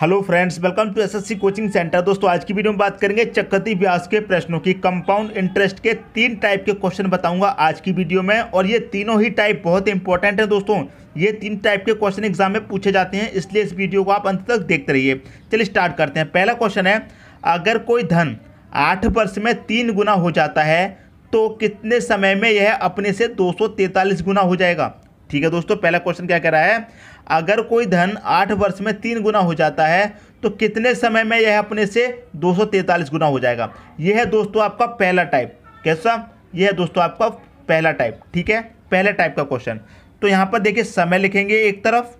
hello friends welcome to SSC coaching centre दोस्तों आज की वीडियो में बात करेंगे चक्रती व्यास के प्रश्नों की कंपाउंड इंटरेस्ट के तीन टाइप के क्वेश्चन बताऊंगा आज की वीडियो में और ये तीनों ही टाइप बहुत इंपॉर्टेंट है दोस्तों ये तीन टाइप के क्वेश्चन एग्जाम में पूछे जाते हैं इसलिए इस वीडियो को आप अंत तक देखते रहिए चलिए स्टार्ट करते हैं पहला क्वेश्चन है अगर कोई धन आठ वर्ष में तीन गुना हो जाता है तो कितने समय में यह अपने से दो गुना हो जाएगा ठीक है दोस्तों पहला क्वेश्चन क्या कह रहा है अगर कोई धन आठ वर्ष में तीन गुना हो जाता है तो कितने समय में यह अपने से दो गुना हो जाएगा यह है दोस्तों आपका पहला टाइप कैसा यह है दोस्तों आपका पहला टाइप ठीक है पहले टाइप का क्वेश्चन तो यहाँ पर देखिए समय लिखेंगे एक तरफ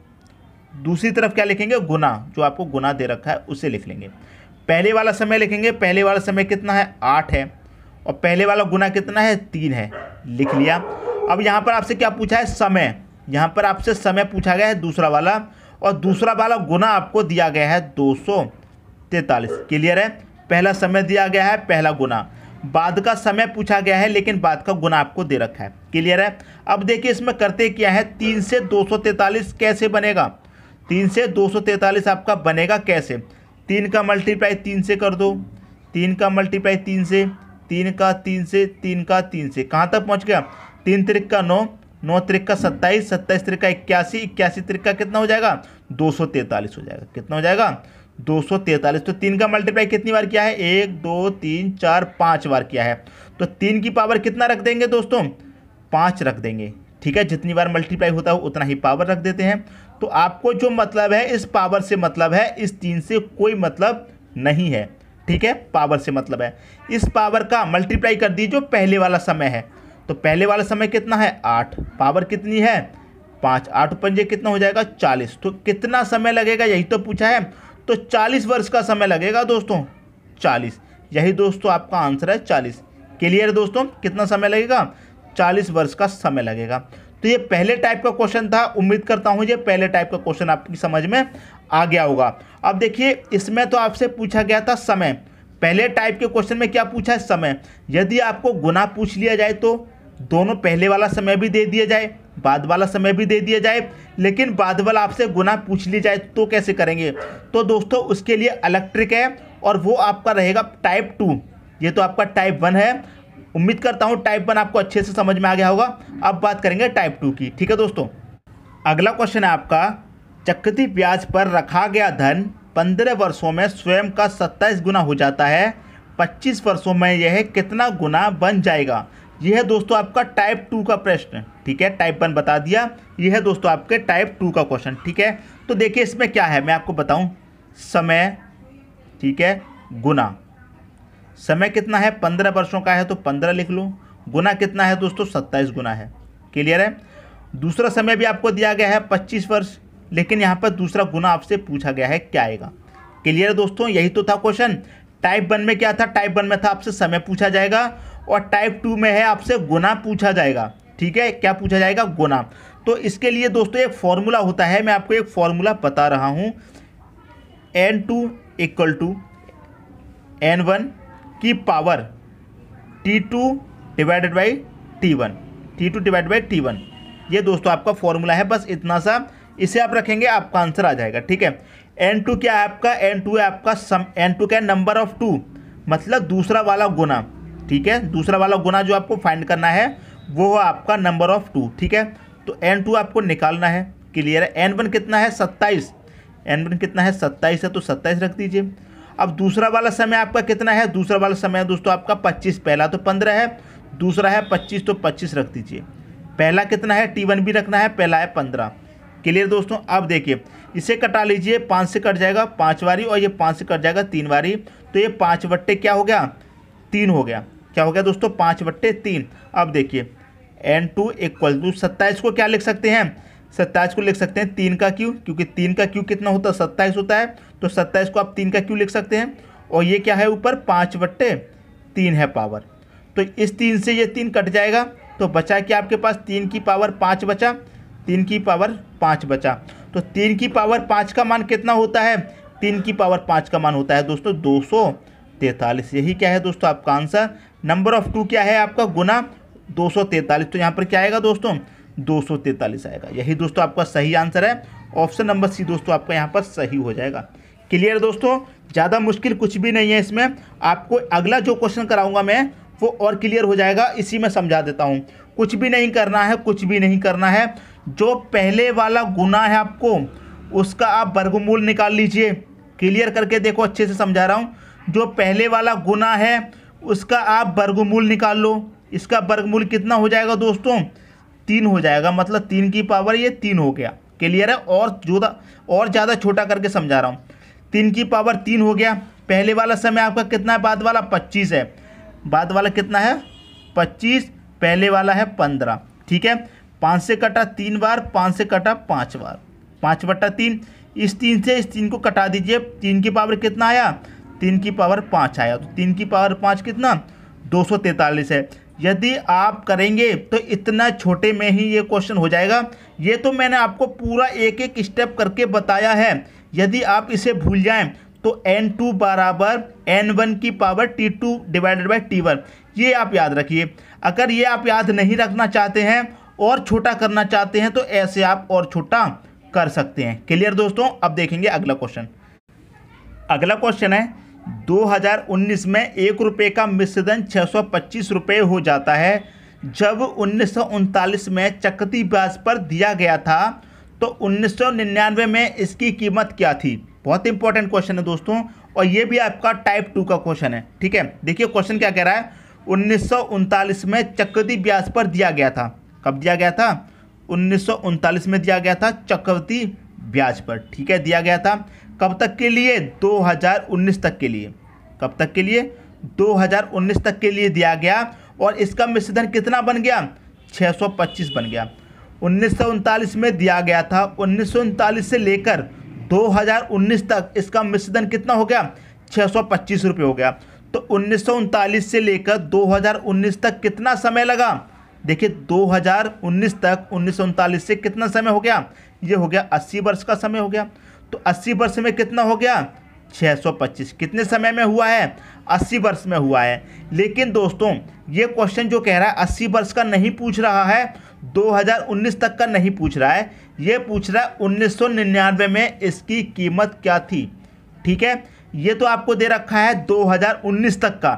दूसरी तरफ क्या लिखेंगे गुना जो आपको गुना दे रखा है उसे लिख लेंगे पहले वाला समय लिखेंगे पहले वाला समय कितना है आठ है और पहले वाला गुना कितना है तीन है लिख लिया अब यहाँ पर आपसे क्या पूछा है समय यहाँ पर आपसे समय पूछा गया है दूसरा वाला और दूसरा वाला गुना आपको दिया गया है दो सौ तैतालीस क्लियर है पहला समय दिया गया है पहला गुना बाद का समय पूछा गया है लेकिन बाद का गुना आपको दे रखा है क्लियर है अब देखिए इसमें करते क्या है तीन से दो सौ तैतालीस कैसे बनेगा तीन से दो सौ तैतालीस आपका बनेगा कैसे तीन का मल्टीप्लाई तीन से कर दो तीन का मल्टीप्लाई तीन से तीन का तीन से तीन का तीन से कहाँ तक पहुँच गया तीन त्रिक का नौ नौ का सत्ताईस सत्ताईस का इक्यासी इक्यासी का कितना हो जाएगा दो सौ तैंतालीस हो जाएगा कितना हो जाएगा दो सौ तैंतालीस तो तीन का मल्टीप्लाई कितनी बार किया है एक दो तीन चार पाँच बार किया है तो तीन की पावर कितना रख देंगे दोस्तों पाँच रख देंगे ठीक है जितनी बार मल्टीप्लाई होता है उतना ही पावर रख देते हैं तो आपको जो मतलब है इस पावर से मतलब है इस तीन से कोई मतलब नहीं है ठीक है पावर से मतलब है इस पावर का मल्टीप्लाई कर दीजिए जो पहले वाला समय है तो पहले वाला समय कितना है आठ पावर कितनी है पाँच आठ पंजे कितना हो जाएगा चालीस तो कितना समय लगेगा यही तो पूछा है तो चालीस वर्ष का समय लगेगा दोस्तों चालीस यही दोस्तों आपका आंसर है चालीस क्लियर दोस्तों कितना समय लगेगा चालीस वर्ष का समय लगेगा तो ये पहले टाइप का क्वेश्चन था उम्मीद करता हूँ ये पहले टाइप का क्वेश्चन आपकी समझ में आ गया होगा अब देखिए इसमें तो आपसे पूछा गया था समय पहले टाइप के क्वेश्चन में क्या पूछा है समय यदि आपको गुना पूछ लिया जाए तो दोनों पहले वाला समय भी दे दिया जाए बाद वाला समय भी दे दिया जाए लेकिन बाद वाला आपसे गुना पूछ लिया जाए तो कैसे करेंगे तो दोस्तों उसके लिए अलग ट्रिक है और वो आपका रहेगा टाइप टू ये तो आपका टाइप वन है उम्मीद करता हूँ टाइप वन आपको अच्छे से समझ में आ गया होगा अब बात करेंगे टाइप टू की ठीक है दोस्तों अगला क्वेश्चन है आपका चक्रती ब्याज पर रखा गया धन पंद्रह वर्षों में स्वयं का सत्ताईस गुना हो जाता है पच्चीस वर्षों में यह कितना गुना बन जाएगा यह है दोस्तों आपका टाइप टू का प्रश्न ठीक है टाइप वन बता दिया यह है दोस्तों आपके टाइप टू का क्वेश्चन ठीक है तो देखिए इसमें क्या है मैं आपको बताऊं समय ठीक है गुना समय कितना है पंद्रह वर्षों का है तो पंद्रह लिख लो गुना कितना है दोस्तों सत्ताईस गुना है क्लियर है दूसरा समय भी आपको दिया गया है पच्चीस वर्ष लेकिन यहाँ पर दूसरा गुना आपसे पूछा गया है क्या आएगा क्लियर है दोस्तों यही तो था क्वेश्चन टाइप वन में क्या था टाइप वन में था आपसे समय पूछा जाएगा और टाइप टू में है आपसे गुना पूछा जाएगा ठीक है क्या पूछा जाएगा गुना तो इसके लिए दोस्तों एक फॉर्मूला होता है मैं आपको एक फॉर्मूला बता रहा हूँ N two equal to N one की power T two divided by T one T two divide by T one ये दोस्तों आपका फॉर्मूला है बस इतना सा इसे आप रखेंगे आपका आंसर आ जाएगा ठीक है एन टू क्या है आपका एन टू है आपका सम एन टू क्या है नंबर ऑफ टू मतलब दूसरा वाला गुना ठीक है दूसरा वाला गुना जो आपको फाइंड करना है वो है आपका नंबर ऑफ टू ठीक है तो एन टू आपको निकालना है क्लियर है एन वन कितना है सत्ताईस एन वन कितना है सत्ताईस है तो सत्ताईस रख दीजिए अब दूसरा वाला समय आपका कितना है दूसरा वाला समय है दोस्तों आपका पच्चीस पहला तो पंद्रह है दूसरा है पच्चीस तो पच्चीस रख दीजिए पहला कितना है टी वन भी रखना है पहला है पंद्रह क्लियर दोस्तों अब देखिए इसे कटा लीजिए पाँच से कट जाएगा पाँच बारी और ये पाँच से कट जाएगा तीन बारी तो ये पाँच बट्टे क्या हो गया तीन हो गया क्या हो गया दोस्तों पाँच बट्टे तीन अब देखिए एन टू इक्वल टू सत्ताईस को क्या लिख सकते हैं सत्ताईस को लिख सकते हैं तीन का क्यू क्योंकि तीन का क्यू कितना होता है सत्ताईस होता है तो सत्ताईस को आप तीन का क्यू लिख सकते हैं और ये क्या है ऊपर पाँच बट्टे तीन है पावर तो इस तीन से ये तीन कट जाएगा तो बचा क्या आपके पास तीन की पावर पाँच बचा तीन की पावर पाँच बचा तो तीन की पावर पाँच का मान कितना होता है तीन की पावर पाँच का मान होता है दोस्तों दो सौ तैंतालीस यही क्या है दोस्तों आपका आंसर नंबर ऑफ टू क्या है आपका गुना दो तो यहाँ पर क्या आएगा दोस्तों दो आएगा यही दोस्तों आपका सही आंसर है ऑप्शन नंबर सी दोस्तों आपका यहाँ पर सही हो जाएगा क्लियर दोस्तों ज़्यादा मुश्किल कुछ भी नहीं है इसमें आपको अगला जो क्वेश्चन कराऊंगा मैं वो और क्लियर हो जाएगा इसी में समझा देता हूँ कुछ भी नहीं करना है कुछ भी नहीं करना है जो पहले वाला गुना है आपको उसका आप वर्गमूल निकाल लीजिए क्लियर करके देखो अच्छे से समझा रहा हूँ जो पहले वाला गुना है उसका आप वर्गमूल निकाल लो इसका वर्गमूल कितना हो जाएगा दोस्तों तीन हो जाएगा मतलब तीन की पावर ये तीन हो गया क्लियर है और जोदा और ज़्यादा छोटा करके समझा रहा हूँ तीन की पावर तीन हो गया पहले वाला समय आपका कितना है बाद वाला पच्चीस है बाद वाला कितना है पच्चीस पहले वाला है पंद्रह ठीक है पाँच से कटा तीन बार पाँच से कटा पाँच बार पाँच बट्टा तीन इस तीन से इस तीन को कटा दीजिए तीन की पावर कितना आया तीन की पावर पाँच आया तो तीन की पावर पाँच कितना दो है यदि आप करेंगे तो इतना छोटे में ही ये क्वेश्चन हो जाएगा ये तो मैंने आपको पूरा एक एक स्टेप करके बताया है यदि आप इसे भूल जाएं तो एन टू बराबर एन वन की power T two divided by T one ये आप याद रखिए अगर ये आप याद नहीं रखना चाहते हैं और छोटा करना चाहते हैं तो ऐसे आप और छोटा कर सकते हैं क्लियर दोस्तों अब देखेंगे अगला क्वेश्चन अगला क्वेश्चन है 2019 में एक रुपये का मिश्रधन छः सौ हो जाता है जब उन्नीस में चकती ब्याज पर दिया गया था तो 1999 में इसकी कीमत क्या थी बहुत इंपॉर्टेंट क्वेश्चन है दोस्तों और ये भी आपका टाइप टू का क्वेश्चन है ठीक है देखिए क्वेश्चन क्या कह रहा है उन्नीस में चकती ब्याज पर दिया गया था कब दिया गया था उन्नीस में दिया गया था चक्रती ब्याज पर ठीक है दिया गया था कब तक के लिए 2019 तक के लिए कब तक के लिए 2019 तक के लिए दिया गया और इसका मिश्रधन कितना बन गया 625 बन गया उन्नीस में दिया गया था उन्नीस से लेकर 2019 तक इसका मिश्रधन कितना हो गया छः रुपये हो गया तो उन्नीस से लेकर 2019 तक कितना समय लगा देखिए 2019 तक उन्नीस से कितना समय हो गया ये हो गया अस्सी वर्ष का समय हो गया तो अस्सी वर्ष में कितना हो गया 625 कितने समय में हुआ है 80 वर्ष में हुआ है लेकिन दोस्तों ये क्वेश्चन जो कह रहा है 80 वर्ष का नहीं पूछ रहा है 2019 तक का नहीं पूछ रहा है ये पूछ रहा है 1999 में इसकी कीमत क्या थी ठीक है ये तो आपको दे रखा है 2019 तक का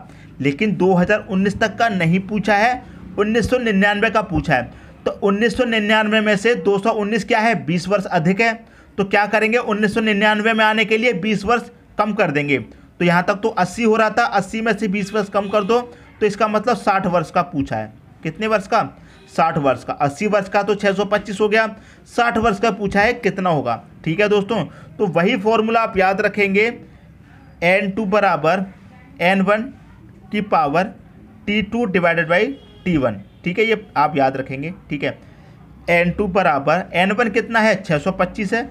लेकिन 2019 तक का नहीं पूछा है 1999 का पूछा है तो 1999 में से 219 क्या है 20 वर्ष अधिक है तो क्या करेंगे 1999 में आने के लिए 20 वर्ष कम कर देंगे तो यहाँ तक तो 80 हो रहा था 80 में से 20 वर्ष कम कर दो तो इसका मतलब 60 वर्ष का पूछा है कितने वर्ष का 60 वर्ष का 80 वर्ष का तो 625 हो गया 60 वर्ष का पूछा है कितना होगा ठीक है दोस्तों तो वही फॉर्मूला आप याद रखेंगे एन टू बराबर एन वन की power T two divided by T one ठीक है ये आप याद रखेंगे ठीक है एन टू बराबर एन वन कितना है 625 है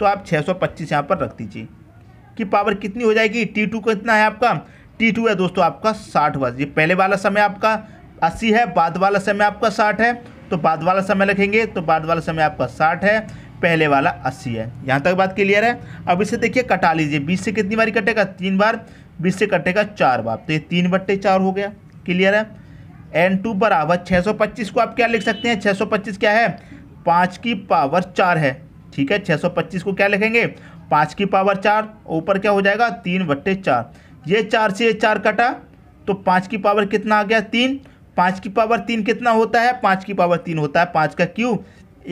तो आप 625 यहाँ पर रख दीजिए कि पावर कितनी हो जाएगी टी टू कितना है आपका टी टू है दोस्तों आपका साठ वर्ष ये पहले वाला समय आपका अस्सी है बाद वाला समय आपका साठ है तो बाद वाला समय लिखेंगे तो बाद वाला समय आपका साठ है पहले वाला अस्सी है यहाँ तक बात क्लियर है अब इसे देखिए कटा लीजिए बीस से कितनी बार कटेगा तीन बार बीस से कटेगा चार बार तो ये तीन बट्टे चार हो गया क्लियर है एन टू बराबर छः सौ पच्चीस को आप क्या लिख सकते हैं छः सौ पच्चीस क्या है पाँच की पावर चार है ठीक है छः सौ पच्चीस को क्या लिखेंगे पाँच की पावर चार ऊपर क्या हो जाएगा तीन बट्टे चार ये चार से ये चार कटा तो पाँच की पावर कितना आ गया तीन पाँच की पावर तीन कितना होता है पाँच की पावर तीन होता है पाँच का क्यू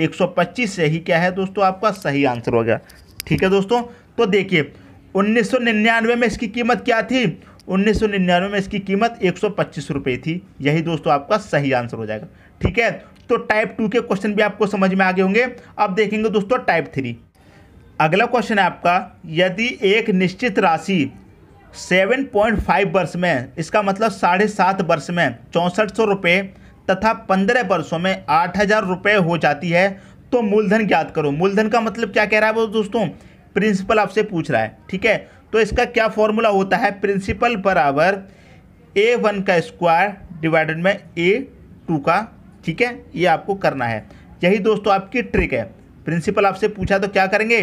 एक सौ पच्चीस सही क्या है दोस्तों आपका सही आंसर हो गया ठीक है दोस्तों तो देखिए उन्नीस सौ निन्यानवे में इसकी कीमत क्या थी उन्नीस में इसकी कीमत एक रुपए थी यही दोस्तों आपका सही आंसर हो जाएगा ठीक है तो टाइप टू के क्वेश्चन भी आपको समझ में आगे होंगे अब देखेंगे दोस्तों टाइप थ्री अगला क्वेश्चन है आपका यदि एक निश्चित राशि 7.5 वर्ष में इसका मतलब साढ़े सात वर्ष में चौंसठ सौ रुपये तथा पंद्रह वर्षों में आठ हज़ार रुपये हो जाती है तो मूलधन ज्ञात करो मूलधन का मतलब क्या कह रहा है वो दोस्तों प्रिंसिपल आपसे पूछ रहा है ठीक है तो इसका क्या फॉर्मूला होता है प्रिंसिपल बराबर ए वन का स्क्वायर डिवाइडेड में ए टू का ठीक है ये आपको करना है यही दोस्तों आपकी ट्रिक है प्रिंसिपल आपसे पूछा तो क्या करेंगे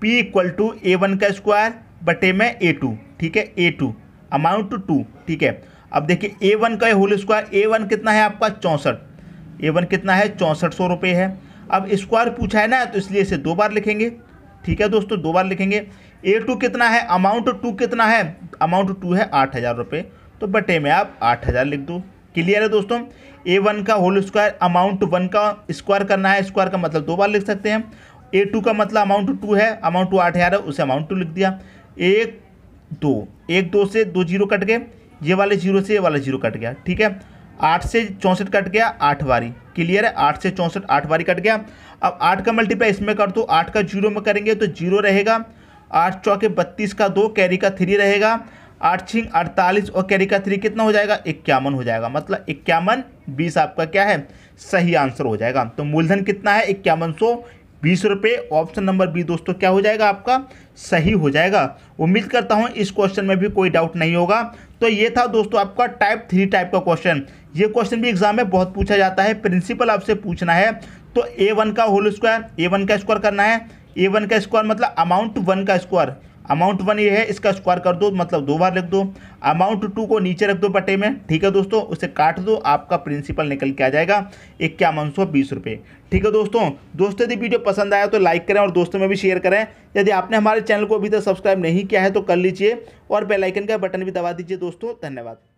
P equal to A one का स्क्वायर बटे में ए टू ठीक है A two amount two two ठीक है अब देखिए ए वन का होल स्क्वायर ए वन कितना है आपका चौंसठ ए वन कितना है चौंसठ सौ रुपये है अब स्क्वायर पूछा है ना तो इसलिए इसे दो बार लिखेंगे ठीक है दोस्तों दो बार लिखेंगे ए टू कितना है अमाउंट टू कितना है अमाउंट टू है आठ हज़ार रुपये तो बटे में आप आठ हज़ार लिख दो क्लियर है दोस्तों ए वन का होल स्क्वायर अमाउंट वन का स्क्वायर करना है स्क्वायर का मतलब दो बार लिख सकते हैं ए टू का मतलब अमाउंट टू है अमाउंट टू आठ हज़ार है उसे अमाउंट टू लिख दिया एक दो एक दो से दो जीरो कट गए ये वाले जीरो से ये वाला जीरो कट गया ठीक है आठ से चौंसठ कट गया आठ बारी क्लियर है आठ से चौंसठ आठ बारी कट गया अब आठ का मल्टीप्लाई इसमें कर दो आठ का जीरो में करेंगे तो जीरो रहेगा आठ चौके बत्तीस का दो कैरी का थ्री रहेगा आठ छिंग अड़तालीस और कैरी का थ्री कितना हो जाएगा इक्यावन हो जाएगा मतलब इक्यावन बीस आपका क्या है सही आंसर हो जाएगा तो मूलधन कितना है इक्यावन सौ बीस रुपये ऑप्शन नंबर बी दोस्तों क्या हो जाएगा आपका सही हो जाएगा उम्मीद करता हूँ इस क्वेश्चन में भी कोई डाउट नहीं होगा तो ये था दोस्तों आपका टाइप थ्री टाइप का क्वेश्चन ये क्वेश्चन भी एग्जाम में बहुत पूछा जाता है प्रिंसिपल आपसे पूछना है तो ए वन का होल स्क्वायर ए वन का स्क्वायर करना है ए वन का स्क्वायर मतलब अमाउंट वन का स्क्वायर अमाउंट वन ये है इसका स्क्वायर कर दो मतलब दो बार लिख दो अमाउंट टू को नीचे रख दो बटे में ठीक है दोस्तों उसे काट दो आपका प्रिंसिपल निकल के आ जाएगा इक्यावन सौ बीस रुपये ठीक है दोस्तों दोस्तों यदि वीडियो पसंद आया तो लाइक करें और दोस्तों में भी शेयर करें यदि आपने हमारे चैनल को अभी तक सब्सक्राइब नहीं किया है तो कर लीजिए और बेलाइकन का बटन भी दबा दीजिए दोस्तों धन्यवाद